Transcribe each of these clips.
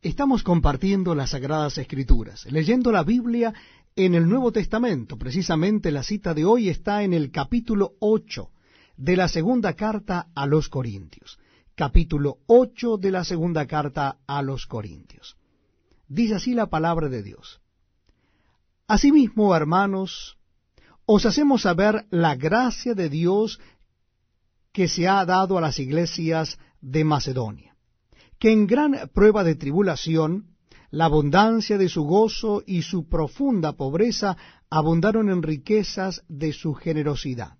Estamos compartiendo las Sagradas Escrituras, leyendo la Biblia en el Nuevo Testamento. Precisamente la cita de hoy está en el capítulo 8 de la segunda carta a los Corintios. Capítulo 8 de la segunda carta a los Corintios. Dice así la palabra de Dios. Asimismo, hermanos, os hacemos saber la gracia de Dios que se ha dado a las iglesias de Macedonia que en gran prueba de tribulación, la abundancia de su gozo y su profunda pobreza abundaron en riquezas de su generosidad.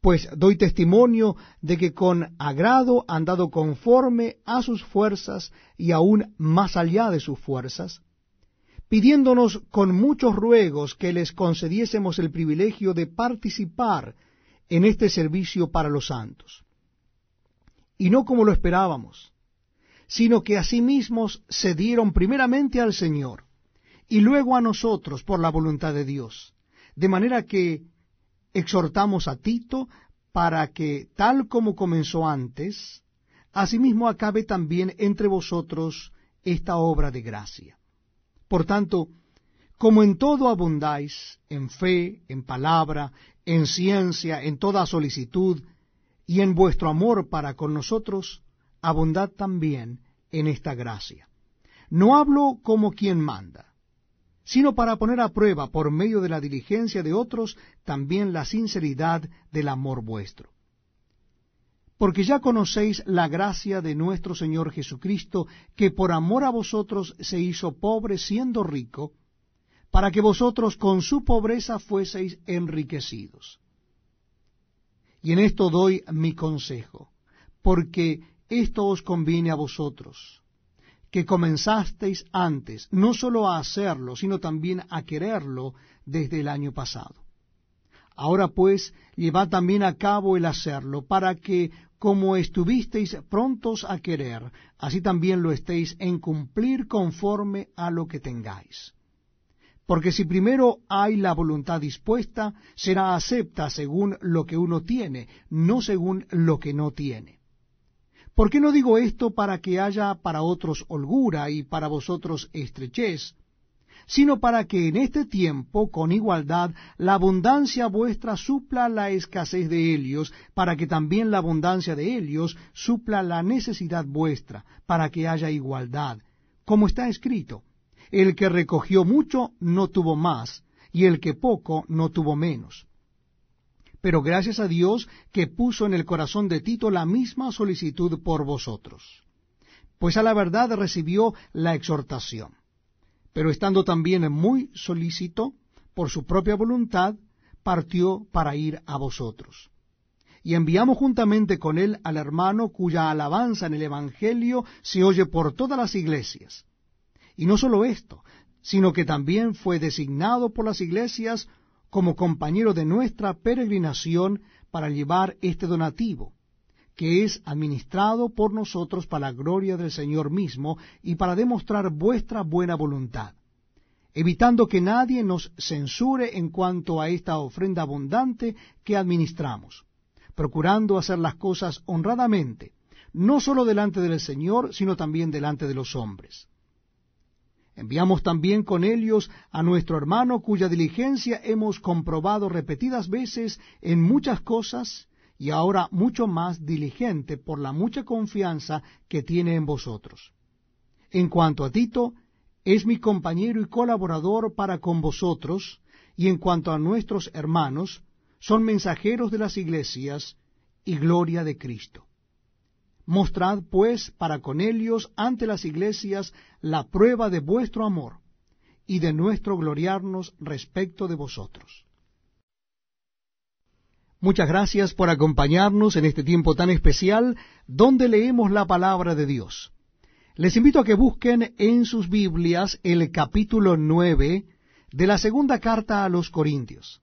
Pues doy testimonio de que con agrado han dado conforme a sus fuerzas y aún más allá de sus fuerzas, pidiéndonos con muchos ruegos que les concediésemos el privilegio de participar en este servicio para los santos. Y no como lo esperábamos, sino que a mismos se dieron primeramente al Señor, y luego a nosotros por la voluntad de Dios. De manera que exhortamos a Tito para que, tal como comenzó antes, asimismo acabe también entre vosotros esta obra de gracia. Por tanto, como en todo abundáis, en fe, en palabra, en ciencia, en toda solicitud, y en vuestro amor para con nosotros, abundad también en esta gracia. No hablo como quien manda, sino para poner a prueba por medio de la diligencia de otros también la sinceridad del amor vuestro. Porque ya conocéis la gracia de nuestro Señor Jesucristo, que por amor a vosotros se hizo pobre siendo rico, para que vosotros con su pobreza fueseis enriquecidos. Y en esto doy mi consejo, porque esto os conviene a vosotros, que comenzasteis antes, no solo a hacerlo, sino también a quererlo desde el año pasado. Ahora pues, llevad también a cabo el hacerlo, para que, como estuvisteis prontos a querer, así también lo estéis en cumplir conforme a lo que tengáis. Porque si primero hay la voluntad dispuesta, será acepta según lo que uno tiene, no según lo que no tiene. ¿Por qué no digo esto para que haya para otros holgura y para vosotros estrechez, sino para que en este tiempo, con igualdad, la abundancia vuestra supla la escasez de Helios, para que también la abundancia de Helios supla la necesidad vuestra, para que haya igualdad, como está escrito, el que recogió mucho no tuvo más, y el que poco no tuvo menos pero gracias a Dios que puso en el corazón de Tito la misma solicitud por vosotros. Pues a la verdad recibió la exhortación. Pero estando también muy solícito, por su propia voluntad, partió para ir a vosotros. Y enviamos juntamente con él al hermano cuya alabanza en el Evangelio se oye por todas las iglesias. Y no solo esto, sino que también fue designado por las iglesias como compañero de nuestra peregrinación para llevar este donativo, que es administrado por nosotros para la gloria del Señor mismo y para demostrar vuestra buena voluntad, evitando que nadie nos censure en cuanto a esta ofrenda abundante que administramos, procurando hacer las cosas honradamente, no solo delante del Señor, sino también delante de los hombres Enviamos también con ellos a nuestro hermano cuya diligencia hemos comprobado repetidas veces en muchas cosas y ahora mucho más diligente por la mucha confianza que tiene en vosotros. En cuanto a Tito, es mi compañero y colaborador para con vosotros, y en cuanto a nuestros hermanos, son mensajeros de las iglesias y gloria de Cristo. Mostrad pues para con ellos ante las iglesias la prueba de vuestro amor y de nuestro gloriarnos respecto de vosotros. Muchas gracias por acompañarnos en este tiempo tan especial donde leemos la palabra de Dios. Les invito a que busquen en sus Biblias el capítulo 9 de la segunda carta a los Corintios.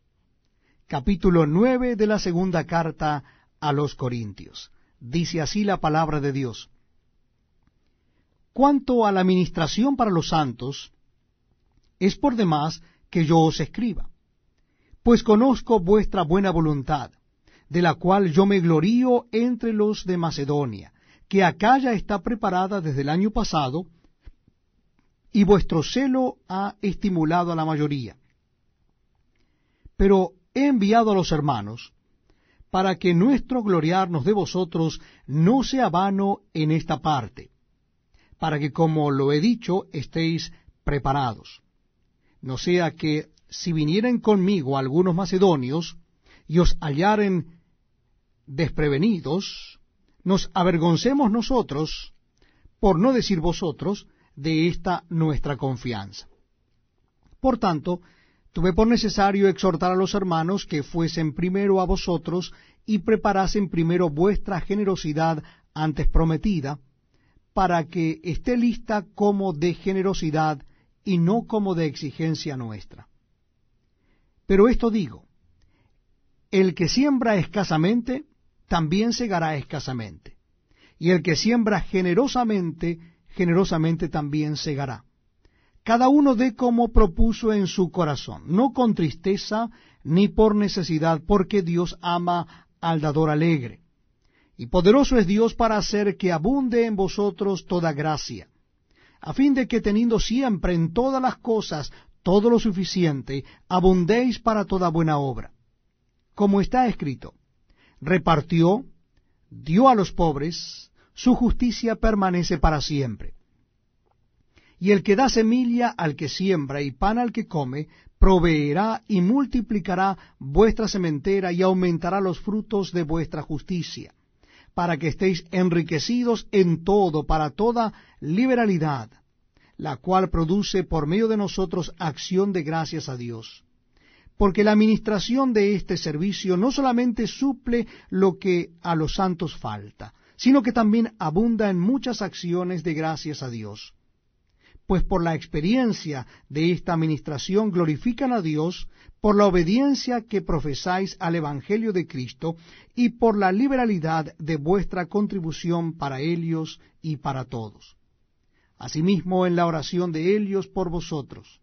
Capítulo 9 de la segunda carta a los Corintios. Dice así la palabra de Dios. Cuanto a la ministración para los santos, es por demás que yo os escriba, pues conozco vuestra buena voluntad, de la cual yo me glorío entre los de Macedonia, que acá ya está preparada desde el año pasado, y vuestro celo ha estimulado a la mayoría. Pero he enviado a los hermanos, para que nuestro gloriarnos de vosotros no sea vano en esta parte, para que, como lo he dicho, estéis preparados. No sea que, si vinieren conmigo algunos macedonios y os hallaren desprevenidos, nos avergoncemos nosotros, por no decir vosotros, de esta nuestra confianza. Por tanto, tuve por necesario exhortar a los hermanos que fuesen primero a vosotros y preparasen primero vuestra generosidad antes prometida, para que esté lista como de generosidad y no como de exigencia nuestra. Pero esto digo, el que siembra escasamente, también segará escasamente, y el que siembra generosamente, generosamente también segará cada uno dé como propuso en su corazón, no con tristeza ni por necesidad, porque Dios ama al dador alegre. Y poderoso es Dios para hacer que abunde en vosotros toda gracia, a fin de que teniendo siempre en todas las cosas todo lo suficiente, abundéis para toda buena obra. Como está escrito, repartió, dio a los pobres, su justicia permanece para siempre. Y el que da semilla al que siembra y pan al que come, proveerá y multiplicará vuestra sementera y aumentará los frutos de vuestra justicia, para que estéis enriquecidos en todo, para toda liberalidad, la cual produce por medio de nosotros acción de gracias a Dios. Porque la administración de este servicio no solamente suple lo que a los santos falta, sino que también abunda en muchas acciones de gracias a Dios pues por la experiencia de esta administración glorifican a Dios por la obediencia que profesáis al Evangelio de Cristo y por la liberalidad de vuestra contribución para ellos y para todos. Asimismo en la oración de ellos por vosotros,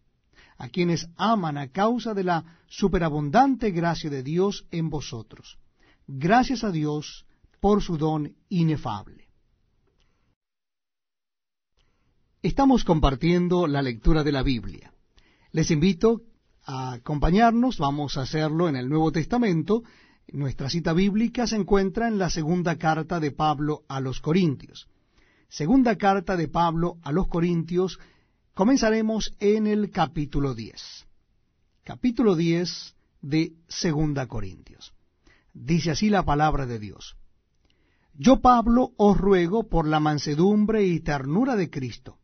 a quienes aman a causa de la superabundante gracia de Dios en vosotros. Gracias a Dios por su don inefable. Estamos compartiendo la lectura de la Biblia. Les invito a acompañarnos, vamos a hacerlo en el Nuevo Testamento. Nuestra cita bíblica se encuentra en la segunda carta de Pablo a los Corintios. Segunda carta de Pablo a los Corintios, comenzaremos en el capítulo 10. Capítulo 10 de Segunda Corintios. Dice así la palabra de Dios. Yo, Pablo, os ruego por la mansedumbre y ternura de Cristo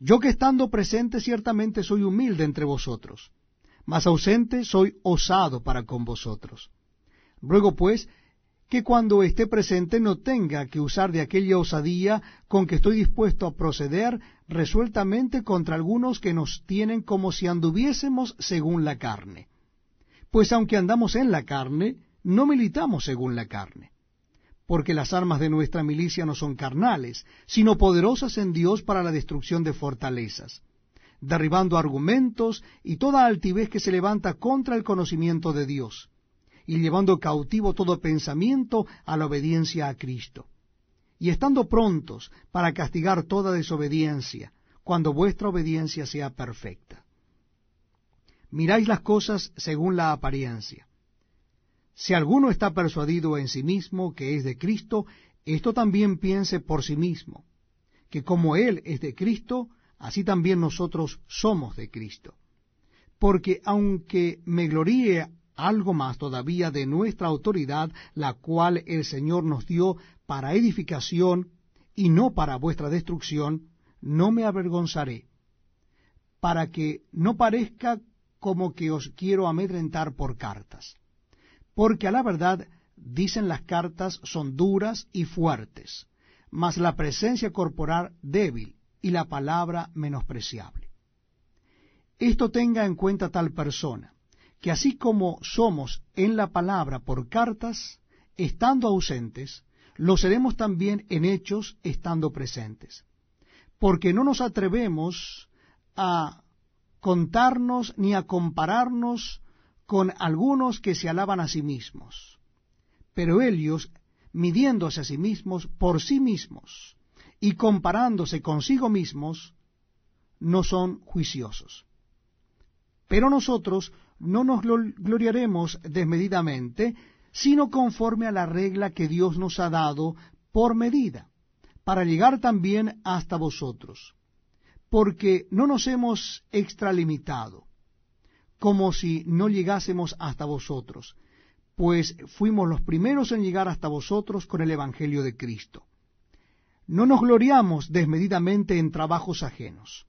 yo que estando presente ciertamente soy humilde entre vosotros, mas ausente soy osado para con vosotros. Ruego pues que cuando esté presente no tenga que usar de aquella osadía con que estoy dispuesto a proceder resueltamente contra algunos que nos tienen como si anduviésemos según la carne. Pues aunque andamos en la carne, no militamos según la carne porque las armas de nuestra milicia no son carnales, sino poderosas en Dios para la destrucción de fortalezas, derribando argumentos y toda altivez que se levanta contra el conocimiento de Dios, y llevando cautivo todo pensamiento a la obediencia a Cristo, y estando prontos para castigar toda desobediencia, cuando vuestra obediencia sea perfecta. Miráis las cosas según la apariencia si alguno está persuadido en sí mismo que es de Cristo, esto también piense por sí mismo, que como Él es de Cristo, así también nosotros somos de Cristo. Porque aunque me gloríe algo más todavía de nuestra autoridad, la cual el Señor nos dio para edificación y no para vuestra destrucción, no me avergonzaré, para que no parezca como que os quiero amedrentar por cartas porque a la verdad dicen las cartas son duras y fuertes, mas la presencia corporal débil y la palabra menospreciable. Esto tenga en cuenta tal persona, que así como somos en la palabra por cartas, estando ausentes, lo seremos también en hechos estando presentes, porque no nos atrevemos a contarnos ni a compararnos con algunos que se alaban a sí mismos, pero ellos, midiéndose a sí mismos por sí mismos y comparándose consigo mismos, no son juiciosos. Pero nosotros no nos gloriaremos desmedidamente, sino conforme a la regla que Dios nos ha dado por medida, para llegar también hasta vosotros. Porque no nos hemos extralimitado, como si no llegásemos hasta vosotros, pues fuimos los primeros en llegar hasta vosotros con el Evangelio de Cristo. No nos gloriamos desmedidamente en trabajos ajenos,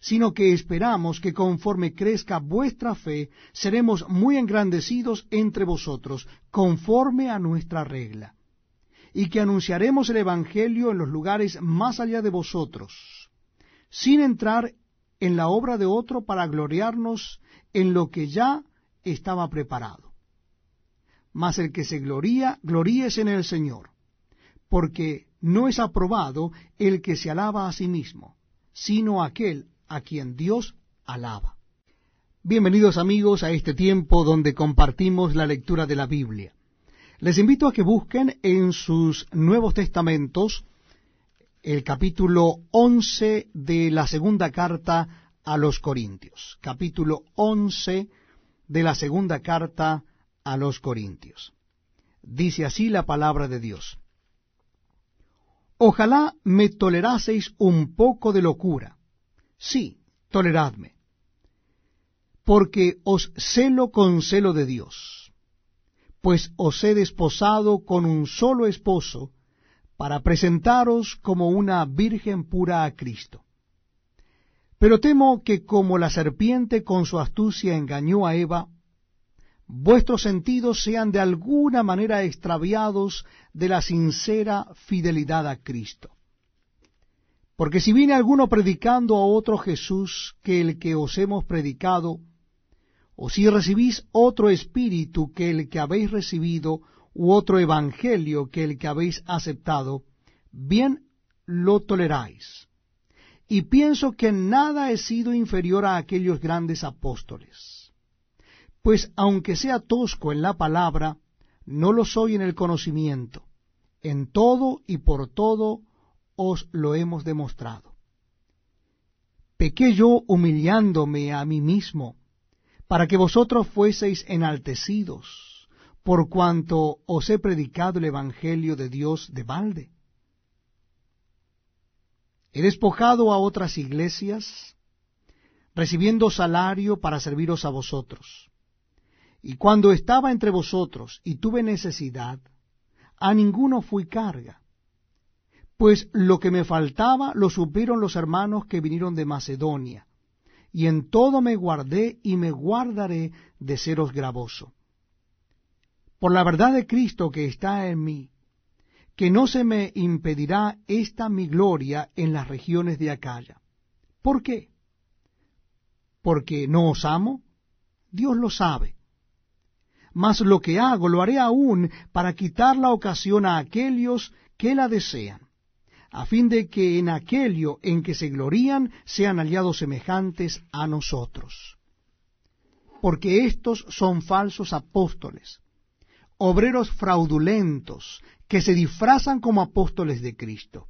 sino que esperamos que conforme crezca vuestra fe, seremos muy engrandecidos entre vosotros, conforme a nuestra regla, y que anunciaremos el Evangelio en los lugares más allá de vosotros, sin entrar en la obra de otro para gloriarnos en lo que ya estaba preparado. Mas el que se gloría, gloríese en el Señor, porque no es aprobado el que se alaba a sí mismo, sino aquel a quien Dios alaba. Bienvenidos amigos a este tiempo donde compartimos la lectura de la Biblia. Les invito a que busquen en sus Nuevos Testamentos el capítulo 11 de la segunda carta a los Corintios, capítulo 11 de la segunda carta a los Corintios. Dice así la palabra de Dios. Ojalá me toleraseis un poco de locura. Sí, toleradme. Porque os celo con celo de Dios, pues os he desposado con un solo esposo, para presentaros como una virgen pura a Cristo pero temo que como la serpiente con su astucia engañó a Eva, vuestros sentidos sean de alguna manera extraviados de la sincera fidelidad a Cristo. Porque si viene alguno predicando a otro Jesús que el que os hemos predicado, o si recibís otro espíritu que el que habéis recibido, u otro evangelio que el que habéis aceptado, bien lo toleráis y pienso que nada he sido inferior a aquellos grandes apóstoles. Pues aunque sea tosco en la palabra, no lo soy en el conocimiento. En todo y por todo os lo hemos demostrado. Pequé yo humillándome a mí mismo, para que vosotros fueseis enaltecidos, por cuanto os he predicado el Evangelio de Dios de balde He despojado a otras iglesias, recibiendo salario para serviros a vosotros. Y cuando estaba entre vosotros y tuve necesidad, a ninguno fui carga, pues lo que me faltaba lo supieron los hermanos que vinieron de Macedonia, y en todo me guardé y me guardaré de seros gravoso. Por la verdad de Cristo que está en mí, que no se me impedirá esta mi gloria en las regiones de Acaya. ¿Por qué? Porque no os amo, Dios lo sabe. Mas lo que hago lo haré aún para quitar la ocasión a aquellos que la desean, a fin de que en aquello en que se glorían sean aliados semejantes a nosotros. Porque estos son falsos apóstoles obreros fraudulentos que se disfrazan como apóstoles de Cristo.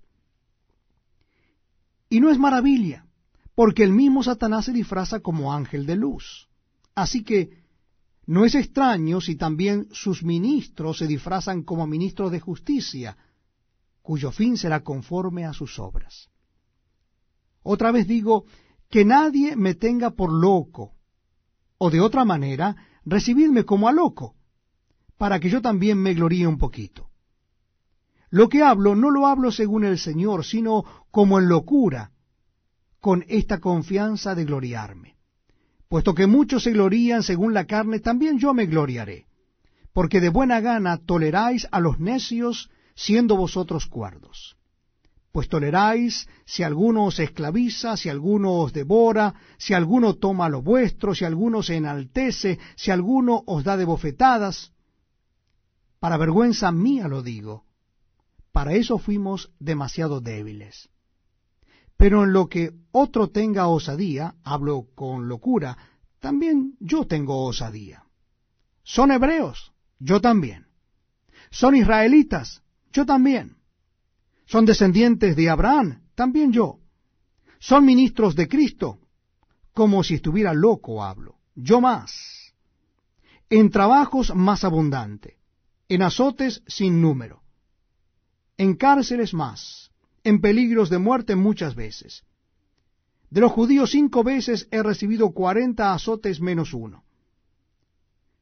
Y no es maravilla, porque el mismo Satanás se disfraza como ángel de luz. Así que no es extraño si también sus ministros se disfrazan como ministros de justicia, cuyo fin será conforme a sus obras. Otra vez digo, que nadie me tenga por loco, o de otra manera, recibidme como a loco, para que yo también me gloríe un poquito. Lo que hablo no lo hablo según el Señor, sino como en locura, con esta confianza de gloriarme. Puesto que muchos se glorían según la carne, también yo me gloriaré, porque de buena gana toleráis a los necios siendo vosotros cuerdos. Pues toleráis si alguno os esclaviza, si alguno os devora, si alguno toma lo vuestro, si alguno se enaltece, si alguno os da de bofetadas, para vergüenza mía lo digo. Para eso fuimos demasiado débiles. Pero en lo que otro tenga osadía, hablo con locura, también yo tengo osadía. Son hebreos, yo también. Son israelitas, yo también. Son descendientes de Abraham, también yo. Son ministros de Cristo, como si estuviera loco hablo, yo más. En trabajos más abundantes en azotes sin número, en cárceles más, en peligros de muerte muchas veces. De los judíos cinco veces he recibido cuarenta azotes menos uno.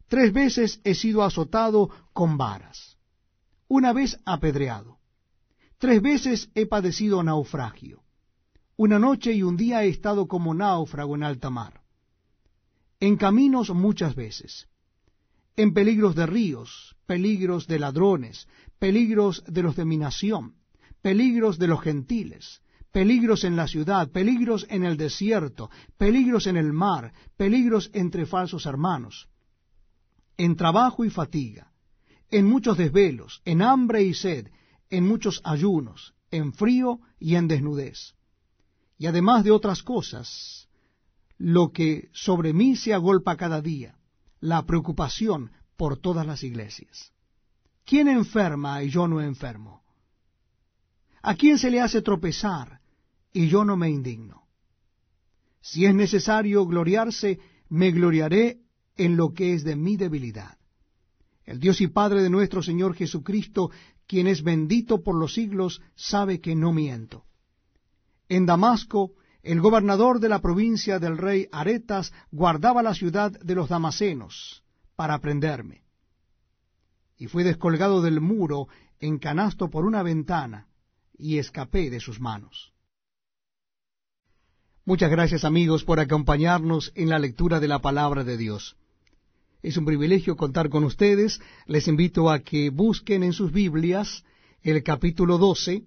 Tres veces he sido azotado con varas, una vez apedreado, tres veces he padecido naufragio. Una noche y un día he estado como náufrago en alta mar, en caminos muchas veces, en peligros de ríos, peligros de ladrones, peligros de los de mi nación, peligros de los gentiles, peligros en la ciudad, peligros en el desierto, peligros en el mar, peligros entre falsos hermanos, en trabajo y fatiga, en muchos desvelos, en hambre y sed, en muchos ayunos, en frío y en desnudez. Y además de otras cosas, lo que sobre mí se agolpa cada día, la preocupación, por todas las iglesias. ¿Quién enferma y yo no enfermo? ¿A quién se le hace tropezar y yo no me indigno? Si es necesario gloriarse, me gloriaré en lo que es de mi debilidad. El Dios y Padre de nuestro Señor Jesucristo, quien es bendito por los siglos, sabe que no miento. En Damasco, el gobernador de la provincia del rey Aretas guardaba la ciudad de los Damascenos, para prenderme. Y fui descolgado del muro en canasto por una ventana, y escapé de sus manos. Muchas gracias amigos por acompañarnos en la lectura de la palabra de Dios. Es un privilegio contar con ustedes. Les invito a que busquen en sus Biblias el capítulo 12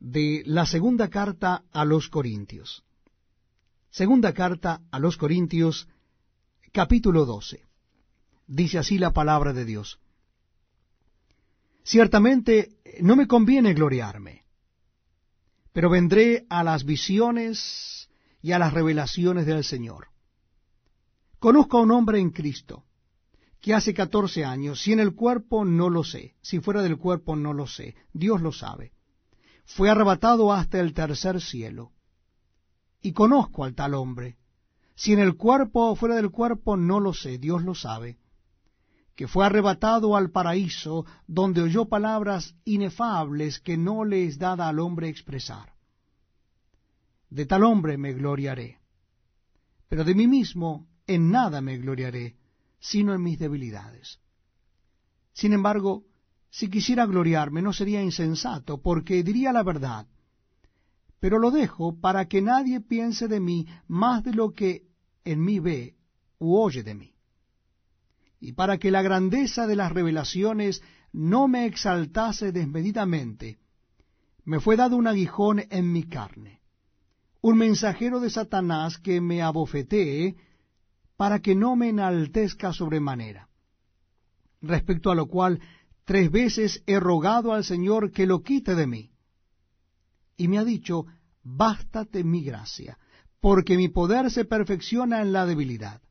de la segunda carta a los Corintios. Segunda carta a los Corintios, capítulo 12 dice así la palabra de Dios. Ciertamente no me conviene gloriarme, pero vendré a las visiones y a las revelaciones del Señor. Conozco a un hombre en Cristo, que hace catorce años, si en el cuerpo no lo sé, si fuera del cuerpo no lo sé, Dios lo sabe, fue arrebatado hasta el tercer cielo. Y conozco al tal hombre, si en el cuerpo o fuera del cuerpo no lo sé, Dios lo sabe que fue arrebatado al paraíso, donde oyó palabras inefables que no le es dada al hombre expresar. De tal hombre me gloriaré, pero de mí mismo en nada me gloriaré, sino en mis debilidades. Sin embargo, si quisiera gloriarme no sería insensato, porque diría la verdad, pero lo dejo para que nadie piense de mí más de lo que en mí ve u oye de mí y para que la grandeza de las revelaciones no me exaltase desmedidamente, me fue dado un aguijón en mi carne, un mensajero de Satanás que me abofetee para que no me enaltezca sobremanera. Respecto a lo cual, tres veces he rogado al Señor que lo quite de mí. Y me ha dicho, bástate mi gracia, porque mi poder se perfecciona en la debilidad.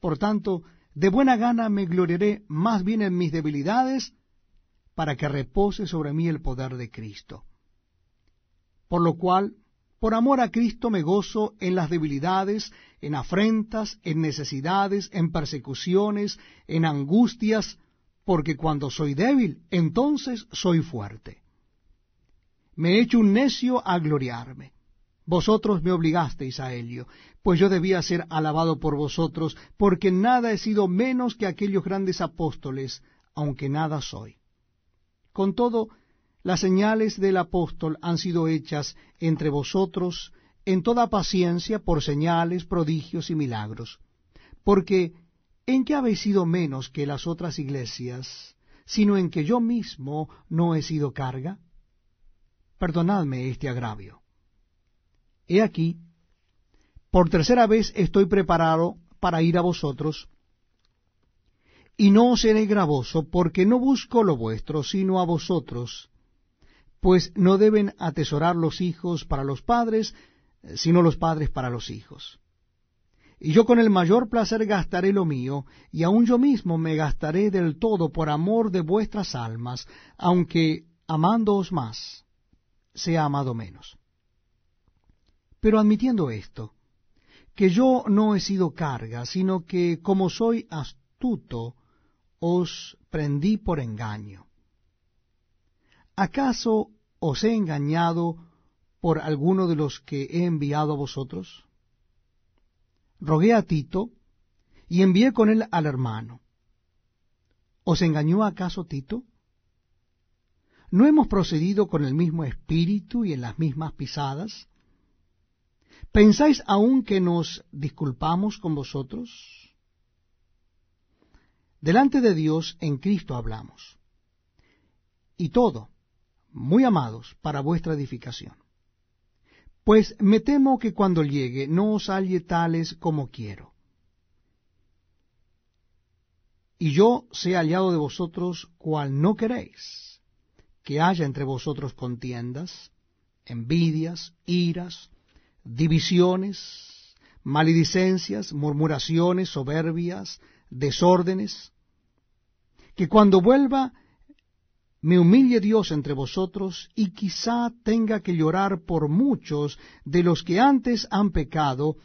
Por tanto, de buena gana me gloriaré más bien en mis debilidades, para que repose sobre mí el poder de Cristo. Por lo cual, por amor a Cristo me gozo en las debilidades, en afrentas, en necesidades, en persecuciones, en angustias, porque cuando soy débil, entonces soy fuerte. Me he hecho un necio a gloriarme vosotros me obligasteis a ello, pues yo debía ser alabado por vosotros, porque nada he sido menos que aquellos grandes apóstoles, aunque nada soy. Con todo, las señales del apóstol han sido hechas entre vosotros en toda paciencia por señales, prodigios y milagros. Porque, ¿en qué habéis sido menos que las otras iglesias, sino en que yo mismo no he sido carga? Perdonadme este agravio. He aquí, por tercera vez estoy preparado para ir a vosotros, y no os seré gravoso, porque no busco lo vuestro, sino a vosotros, pues no deben atesorar los hijos para los padres, sino los padres para los hijos. Y yo con el mayor placer gastaré lo mío, y aun yo mismo me gastaré del todo por amor de vuestras almas, aunque amándoos más, sea amado menos. Pero admitiendo esto, que yo no he sido carga, sino que como soy astuto, os prendí por engaño. ¿Acaso os he engañado por alguno de los que he enviado a vosotros? Rogué a Tito y envié con él al hermano. ¿Os engañó acaso Tito? ¿No hemos procedido con el mismo espíritu y en las mismas pisadas? ¿Pensáis aún que nos disculpamos con vosotros? Delante de Dios en Cristo hablamos. Y todo, muy amados, para vuestra edificación. Pues me temo que cuando llegue no os halle tales como quiero. Y yo sea hallado de vosotros cual no queréis, que haya entre vosotros contiendas, envidias, iras, divisiones, maledicencias, murmuraciones, soberbias, desórdenes, que cuando vuelva me humille Dios entre vosotros y quizá tenga que llorar por muchos de los que antes han pecado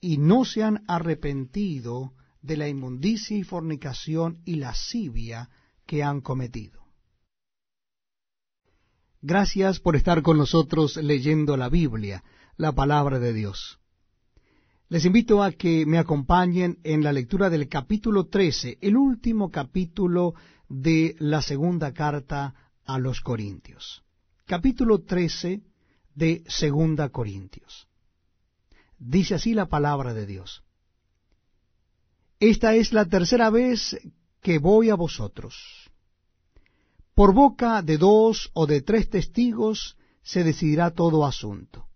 y no se han arrepentido de la inmundicia y fornicación y lascivia que han cometido. Gracias por estar con nosotros leyendo la Biblia la palabra de Dios. Les invito a que me acompañen en la lectura del capítulo 13, el último capítulo de la segunda carta a los Corintios. Capítulo 13 de Segunda Corintios. Dice así la palabra de Dios. Esta es la tercera vez que voy a vosotros. Por boca de dos o de tres testigos se decidirá todo asunto.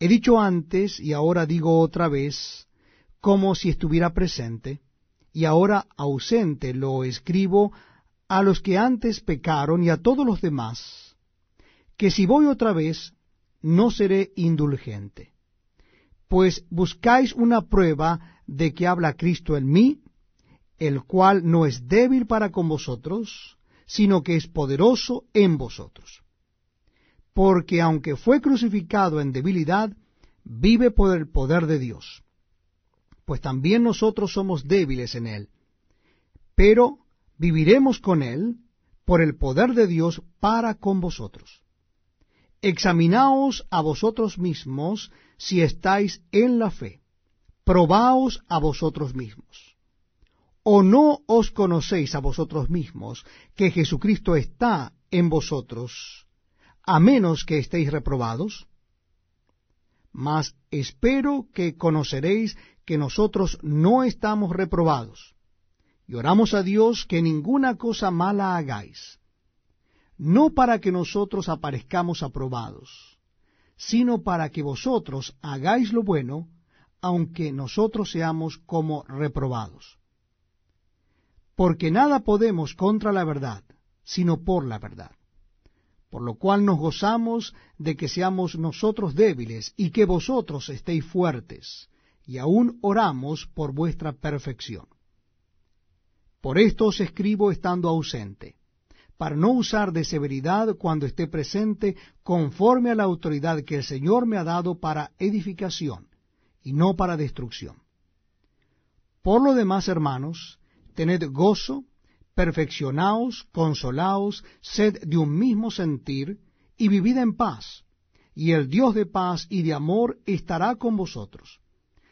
He dicho antes y ahora digo otra vez, como si estuviera presente, y ahora ausente lo escribo a los que antes pecaron y a todos los demás, que si voy otra vez, no seré indulgente. Pues buscáis una prueba de que habla Cristo en mí, el cual no es débil para con vosotros, sino que es poderoso en vosotros porque aunque fue crucificado en debilidad, vive por el poder de Dios. Pues también nosotros somos débiles en él, pero viviremos con él por el poder de Dios para con vosotros. Examinaos a vosotros mismos si estáis en la fe. Probaos a vosotros mismos. ¿O no os conocéis a vosotros mismos que Jesucristo está en vosotros? a menos que estéis reprobados? Mas espero que conoceréis que nosotros no estamos reprobados. Y oramos a Dios que ninguna cosa mala hagáis, no para que nosotros aparezcamos aprobados, sino para que vosotros hagáis lo bueno, aunque nosotros seamos como reprobados. Porque nada podemos contra la verdad, sino por la verdad por lo cual nos gozamos de que seamos nosotros débiles y que vosotros estéis fuertes, y aún oramos por vuestra perfección. Por esto os escribo estando ausente, para no usar de severidad cuando esté presente, conforme a la autoridad que el Señor me ha dado para edificación, y no para destrucción. Por lo demás, hermanos, tened gozo, perfeccionaos, consolaos, sed de un mismo sentir, y vivid en paz, y el Dios de paz y de amor estará con vosotros.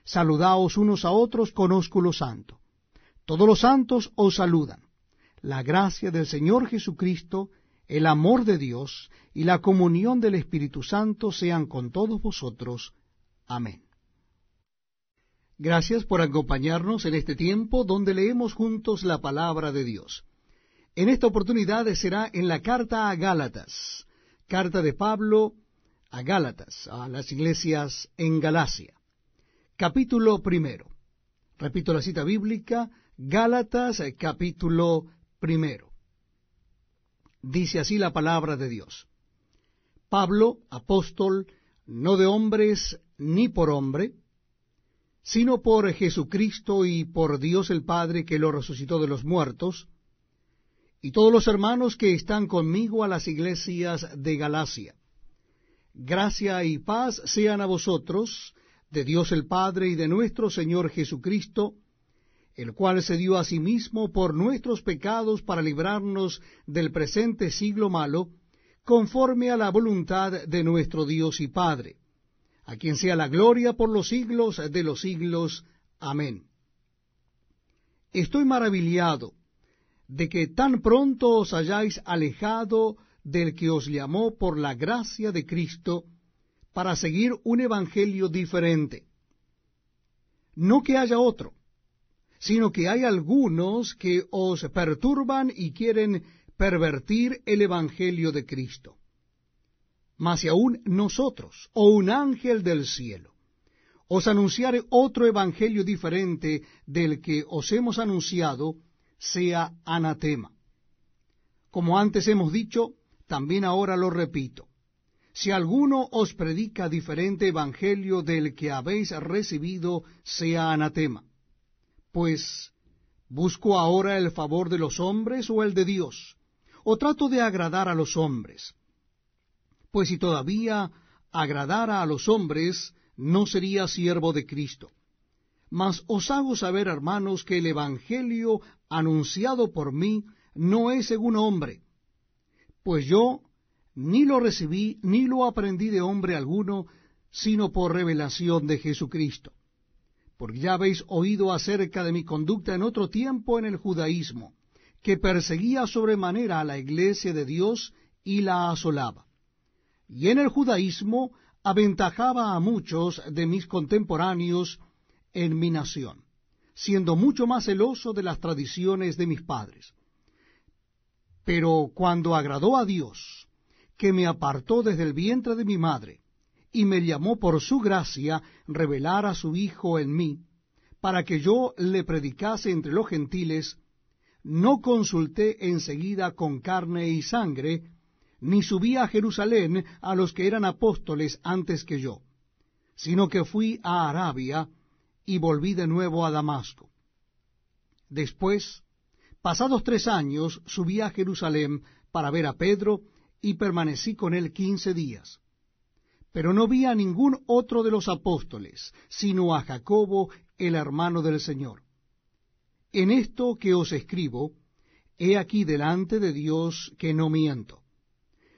Saludaos unos a otros con ósculo santo. Todos los santos os saludan. La gracia del Señor Jesucristo, el amor de Dios y la comunión del Espíritu Santo sean con todos vosotros. Amén. Gracias por acompañarnos en este tiempo donde leemos juntos la palabra de Dios. En esta oportunidad será en la carta a Gálatas, carta de Pablo a Gálatas, a las iglesias en Galacia. Capítulo primero. Repito la cita bíblica, Gálatas capítulo primero. Dice así la palabra de Dios. Pablo, apóstol, no de hombres ni por hombre, sino por Jesucristo y por Dios el Padre que lo resucitó de los muertos, y todos los hermanos que están conmigo a las iglesias de Galacia. Gracia y paz sean a vosotros, de Dios el Padre y de nuestro Señor Jesucristo, el cual se dio a sí mismo por nuestros pecados para librarnos del presente siglo malo, conforme a la voluntad de nuestro Dios y Padre a quien sea la gloria por los siglos de los siglos. Amén. Estoy maravillado de que tan pronto os hayáis alejado del que os llamó por la gracia de Cristo para seguir un evangelio diferente. No que haya otro, sino que hay algunos que os perturban y quieren pervertir el evangelio de Cristo mas si aún nosotros, o oh un ángel del cielo, os anunciare otro evangelio diferente del que os hemos anunciado, sea anatema. Como antes hemos dicho, también ahora lo repito. Si alguno os predica diferente evangelio del que habéis recibido, sea anatema. Pues, ¿busco ahora el favor de los hombres o el de Dios? ¿O trato de agradar a los hombres? pues si todavía agradara a los hombres, no sería siervo de Cristo. Mas os hago saber, hermanos, que el Evangelio anunciado por mí no es según hombre, pues yo ni lo recibí ni lo aprendí de hombre alguno, sino por revelación de Jesucristo. Porque ya habéis oído acerca de mi conducta en otro tiempo en el judaísmo, que perseguía sobremanera a la iglesia de Dios y la asolaba y en el judaísmo aventajaba a muchos de mis contemporáneos en mi nación, siendo mucho más celoso de las tradiciones de mis padres. Pero cuando agradó a Dios, que me apartó desde el vientre de mi madre, y me llamó por su gracia revelar a su Hijo en mí, para que yo le predicase entre los gentiles, no consulté enseguida con carne y sangre, ni subí a Jerusalén a los que eran apóstoles antes que yo, sino que fui a Arabia y volví de nuevo a Damasco. Después, pasados tres años, subí a Jerusalén para ver a Pedro y permanecí con él quince días. Pero no vi a ningún otro de los apóstoles, sino a Jacobo, el hermano del Señor. En esto que os escribo, he aquí delante de Dios que no miento.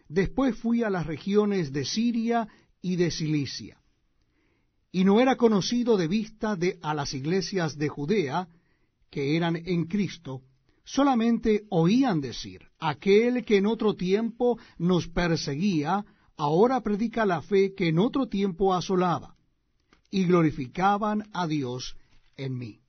Después fui a las regiones de Siria y de Cilicia. Y no era conocido de vista de a las iglesias de Judea, que eran en Cristo, solamente oían decir, aquel que en otro tiempo nos perseguía, ahora predica la fe que en otro tiempo asolaba, y glorificaban a Dios en mí.